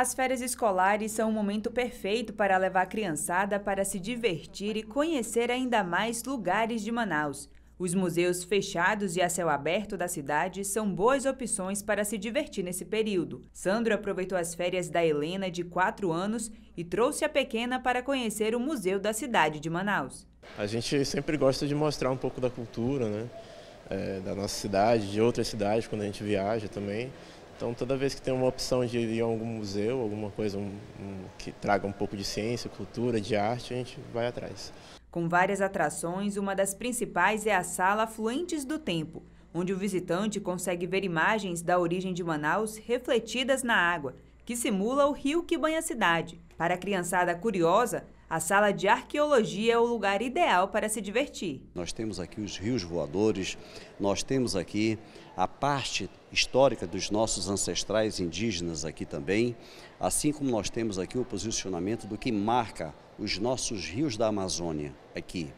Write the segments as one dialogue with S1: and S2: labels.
S1: As férias escolares são um momento perfeito para levar a criançada para se divertir e conhecer ainda mais lugares de Manaus. Os museus fechados e a céu aberto da cidade são boas opções para se divertir nesse período. Sandro aproveitou as férias da Helena, de 4 anos, e trouxe a pequena para conhecer o museu da cidade de Manaus.
S2: A gente sempre gosta de mostrar um pouco da cultura, né? É, da nossa cidade, de outras cidades, quando a gente viaja também. Então, toda vez que tem uma opção de ir a algum museu, alguma coisa um, um, que traga um pouco de ciência, cultura, de arte, a gente vai atrás.
S1: Com várias atrações, uma das principais é a Sala Fluentes do Tempo, onde o visitante consegue ver imagens da origem de Manaus refletidas na água, que simula o rio que banha a cidade. Para a criançada curiosa, a sala de arqueologia é o lugar ideal para se divertir.
S3: Nós temos aqui os rios voadores, nós temos aqui a parte histórica dos nossos ancestrais indígenas aqui também, assim como nós temos aqui o posicionamento do que marca os nossos rios da Amazônia aqui.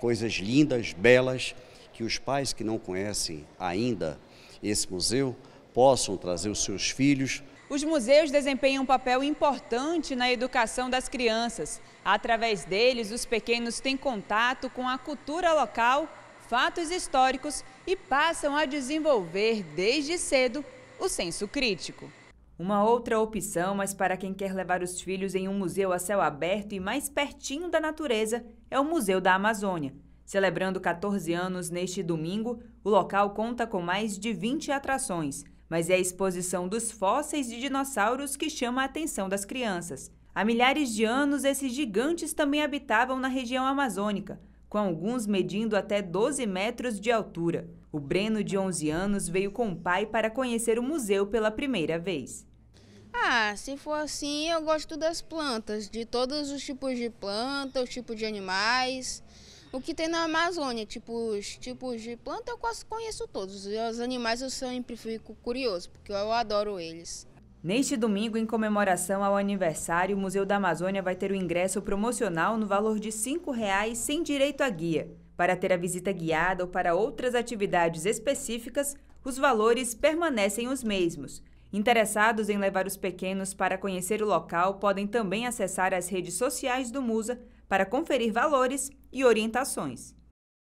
S3: Coisas lindas, belas, que os pais que não conhecem ainda esse museu possam trazer os seus filhos
S1: os museus desempenham um papel importante na educação das crianças. Através deles, os pequenos têm contato com a cultura local, fatos históricos e passam a desenvolver desde cedo o senso crítico. Uma outra opção, mas para quem quer levar os filhos em um museu a céu aberto e mais pertinho da natureza, é o Museu da Amazônia. Celebrando 14 anos neste domingo, o local conta com mais de 20 atrações mas é a exposição dos fósseis de dinossauros que chama a atenção das crianças. Há milhares de anos, esses gigantes também habitavam na região amazônica, com alguns medindo até 12 metros de altura. O Breno, de 11 anos, veio com o pai para conhecer o museu pela primeira vez.
S4: Ah, se for assim, eu gosto das plantas, de todos os tipos de plantas, os tipos de animais. O que tem na Amazônia, tipo, os tipos de planta, eu quase conheço todos. E os animais eu sempre fico curioso, porque eu adoro eles.
S1: Neste domingo, em comemoração ao aniversário, o Museu da Amazônia vai ter o um ingresso promocional no valor de R$ 5,00 sem direito a guia. Para ter a visita guiada ou para outras atividades específicas, os valores permanecem os mesmos. Interessados em levar os pequenos para conhecer o local podem também acessar as redes sociais do MUSA para conferir valores e orientações.